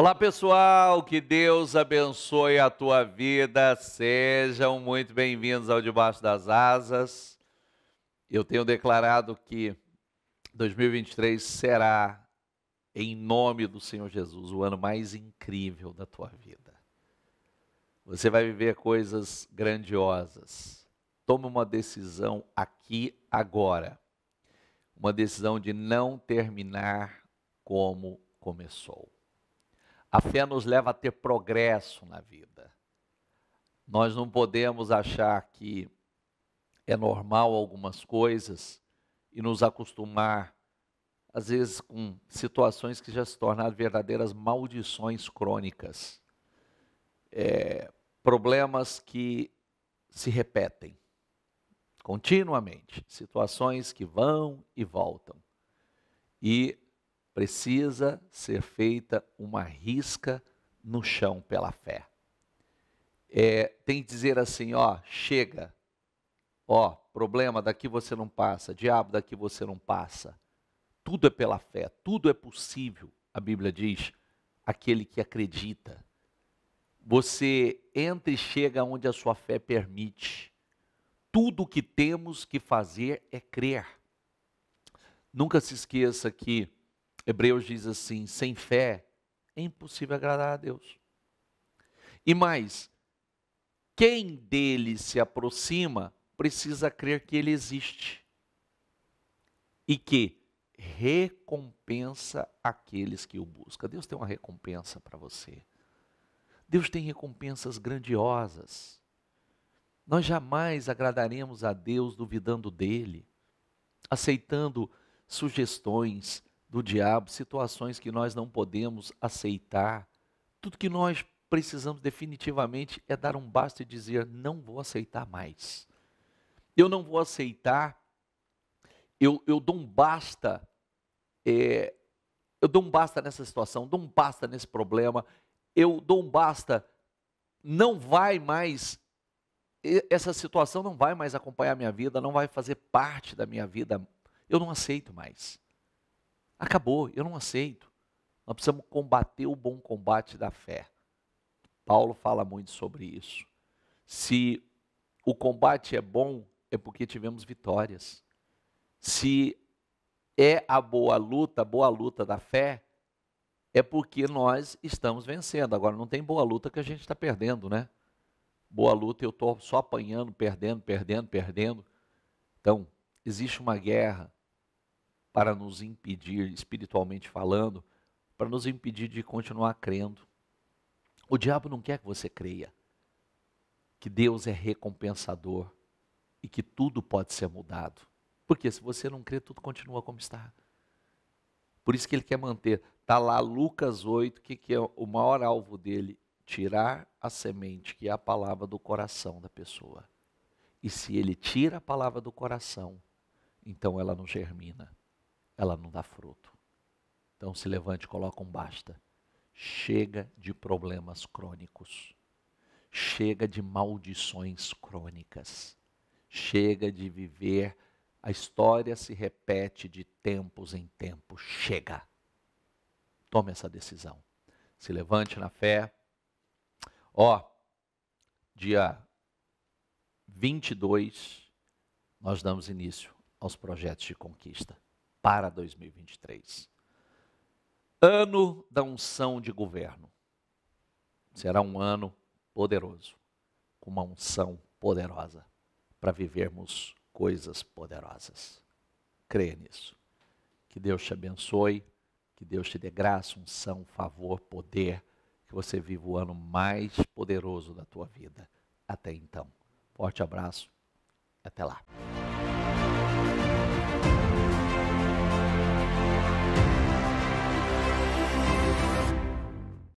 Olá pessoal, que Deus abençoe a tua vida. Sejam muito bem-vindos ao Debaixo das Asas. Eu tenho declarado que 2023 será, em nome do Senhor Jesus, o ano mais incrível da tua vida. Você vai viver coisas grandiosas. Tome uma decisão aqui, agora. Uma decisão de não terminar como começou. A fé nos leva a ter progresso na vida. Nós não podemos achar que é normal algumas coisas e nos acostumar, às vezes, com situações que já se tornaram verdadeiras maldições crônicas. É, problemas que se repetem continuamente, situações que vão e voltam. E precisa ser feita uma risca no chão pela fé. É, tem que dizer assim, ó, chega, ó, problema daqui você não passa, diabo daqui você não passa. Tudo é pela fé, tudo é possível, a Bíblia diz, aquele que acredita. Você entra e chega onde a sua fé permite. Tudo o que temos que fazer é crer. Nunca se esqueça que Hebreus diz assim: sem fé é impossível agradar a Deus. E mais, quem dele se aproxima precisa crer que ele existe e que recompensa aqueles que o buscam. Deus tem uma recompensa para você. Deus tem recompensas grandiosas. Nós jamais agradaremos a Deus duvidando dele, aceitando sugestões, do diabo, situações que nós não podemos aceitar. Tudo que nós precisamos definitivamente é dar um basta e dizer: não vou aceitar mais. Eu não vou aceitar, eu, eu dou um basta, é, eu dou um basta nessa situação, dou um basta nesse problema, eu dou um basta, não vai mais, essa situação não vai mais acompanhar a minha vida, não vai fazer parte da minha vida, eu não aceito mais. Acabou, eu não aceito. Nós precisamos combater o bom combate da fé. Paulo fala muito sobre isso. Se o combate é bom, é porque tivemos vitórias. Se é a boa luta, a boa luta da fé, é porque nós estamos vencendo. Agora, não tem boa luta que a gente está perdendo, né? Boa luta eu estou só apanhando, perdendo, perdendo, perdendo. Então, existe uma guerra para nos impedir, espiritualmente falando, para nos impedir de continuar crendo. O diabo não quer que você creia que Deus é recompensador e que tudo pode ser mudado. Porque se você não crê, tudo continua como está. Por isso que ele quer manter. Está lá Lucas 8, que, que é o maior alvo dele: tirar a semente, que é a palavra do coração da pessoa. E se ele tira a palavra do coração, então ela não germina ela não dá fruto. Então se levante, coloca um basta. Chega de problemas crônicos. Chega de maldições crônicas. Chega de viver. A história se repete de tempos em tempos. Chega. Tome essa decisão. Se levante na fé. Ó, oh, dia 22, nós damos início aos projetos de conquista para 2023. Ano da unção de governo. Será um ano poderoso, com uma unção poderosa, para vivermos coisas poderosas. Creia nisso. Que Deus te abençoe, que Deus te dê graça, unção, favor, poder, que você viva o ano mais poderoso da tua vida. Até então. Forte abraço. Até lá.